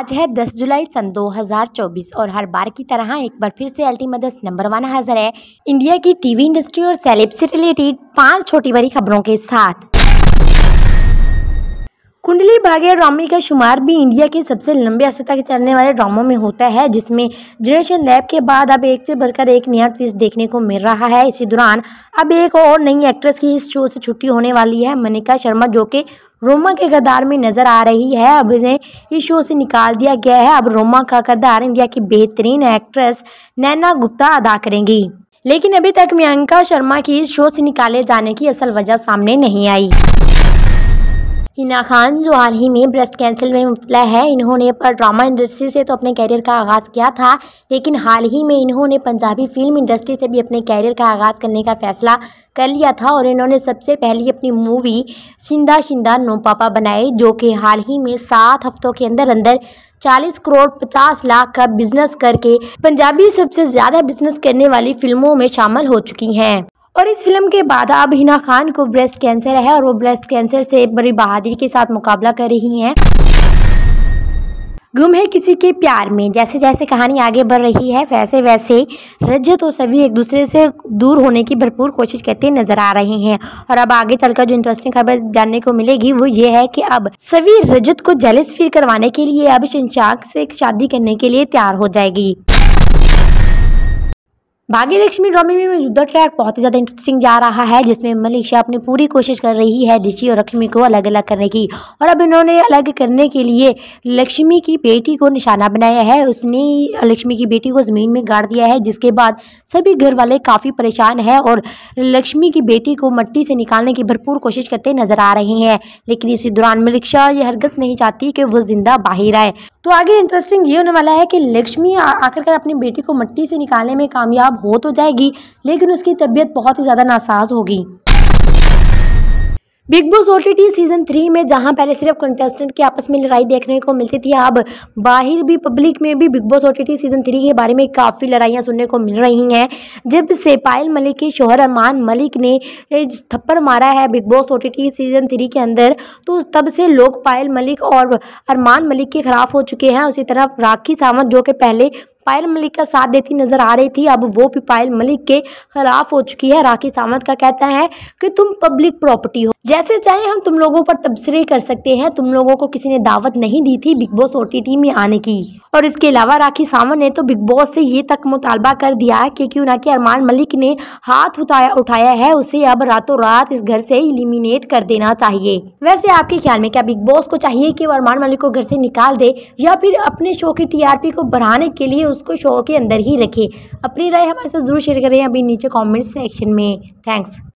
आज है 10 जुलाई सन 2024 और हर बार की तरह एक बार फिर से अल्टी मदर्स नंबर वन हाजिर है इंडिया की टीवी इंडस्ट्री और सेलेब से रिलेटेड पांच छोटी बड़ी खबरों के साथ कुंडली भाग्य ड्रामे का शुमार भी इंडिया के सबसे लंबे अरसे तक चलने वाले ड्रामों में होता है जिसमें जनरेशन लैब के बाद अब एक से बढ़कर एक नया ट्विस्ट देखने को मिल रहा है इसी दौरान अब एक और नई एक्ट्रेस की इस शो से छुट्टी होने वाली है मनिका शर्मा जो कि रोमा के किरदार में नज़र आ रही है अब इन्हें इस शो से निकाल दिया गया है अब रोमा का किरदार इंडिया की बेहतरीन एक्ट्रेस नैना गुप्ता अदा करेंगी लेकिन अभी तक मयंका शर्मा की इस शो से निकाले जाने की असल वजह सामने नहीं आई हिना खान जो हाल ही में ब्रेस्ट कैंसर में मुबला है इन्होंने पर ड्रामा इंडस्ट्री से तो अपने कैरियर का आगाज़ किया था लेकिन हाल ही में इन्होंने पंजाबी फिल्म इंडस्ट्री से भी अपने कैरियर का आगाज़ करने का फैसला कर लिया था और इन्होंने सबसे पहली अपनी मूवी शिंदा शिंदा नो पापा बनाई जो कि हाल ही में सात हफ्तों के अंदर अंदर चालीस करोड़ पचास लाख का बिजनेस करके पंजाबी सबसे ज़्यादा बिजनेस करने वाली फिल्मों में शामिल हो चुकी हैं और इस फिल्म के बाद अब हिना खान को ब्रेस्ट कैंसर है और वो ब्रेस्ट कैंसर से बड़ी बहादुरी के साथ मुकाबला कर रही हैं गुम है किसी के प्यार में जैसे जैसे कहानी आगे बढ़ रही है वैसे वैसे रजत और सभी एक दूसरे से दूर होने की भरपूर कोशिश करते नजर आ रहे हैं और अब आगे चलकर जो इंटरेस्टिंग खबर जानने को मिलेगी वो ये है कि अब सभी रजत को जेलिस फील करवाने के लिए अब शंशाक से शादी करने के लिए तैयार हो जाएगी भाग्य लक्ष्मी ड्रामे में युद्ध ट्रैक बहुत ही ज़्यादा इंटरेस्टिंग जा रहा है जिसमें मलेशिया अपनी पूरी कोशिश कर रही है ऋषि और लक्ष्मी को अलग अलग करने की और अब इन्होंने अलग करने के लिए लक्ष्मी की बेटी को निशाना बनाया है उसने लक्ष्मी की बेटी को ज़मीन में गाड़ दिया है जिसके बाद सभी घर वाले काफ़ी परेशान हैं और लक्ष्मी की बेटी को मट्टी से निकालने की भरपूर कोशिश करते नजर आ रहे हैं लेकिन इसी दौरान मलिक्षा ये हरगस नहीं चाहती कि वो ज़िंदा बाहर आए तो आगे इंटरेस्टिंग ये होने वाला है कि लक्ष्मी आखिरकार अपनी बेटी को मट्टी से निकालने में कामयाब हो तो जाएगी लेकिन उसकी तबीयत बहुत ही ज़्यादा नासाज होगी Bigg Boss O T season three में जहां पहले सिर्फ कंटेस्टेंट के आपस में लड़ाई देखने को मिलती थी अब बाहर भी पब्लिक में भी Bigg Boss O T season three के बारे में काफ़ी लड़ाइयां सुनने को मिल रही हैं जब से पायल मलिक के शोहर अरमान मलिक ने थप्पड़ मारा है Bigg Boss O T season three के अंदर तो तब से लोग पायल मलिक और अरमान मलिक के खिलाफ हो चुके हैं उसी तरह राखी सावंत जो कि पहले पायल मलिक का साथ देती नजर आ रही थी अब वो भी पायल मलिक के खिलाफ हो चुकी है राखी सावंत का कहता है कि तुम पब्लिक प्रॉपर्टी हो जैसे चाहे हम तुम लोगों पर तबसरे कर सकते हैं तुम लोगों को किसी ने दावत नहीं दी थी बिग बॉस ओ में आने की और इसके अलावा राखी सावंत ने तो बिग बॉस से ये तक मुतालबा कर दिया है क्योंकि क्यों अरमान मलिक ने हाथ उठाया उठाया है उसे अब रातों रात इस घर से इलिमिनेट कर देना चाहिए वैसे आपके ख्याल में क्या बिग बॉस को चाहिए कि वो अरमान मलिक को घर से निकाल दे या फिर अपने शो की टीआरपी को बढ़ाने के लिए उसको शो के अंदर ही रखे अपनी राय हमारे साथ जरूर शेयर करें अभी नीचे कॉमेंट सेक्शन में थैंक्स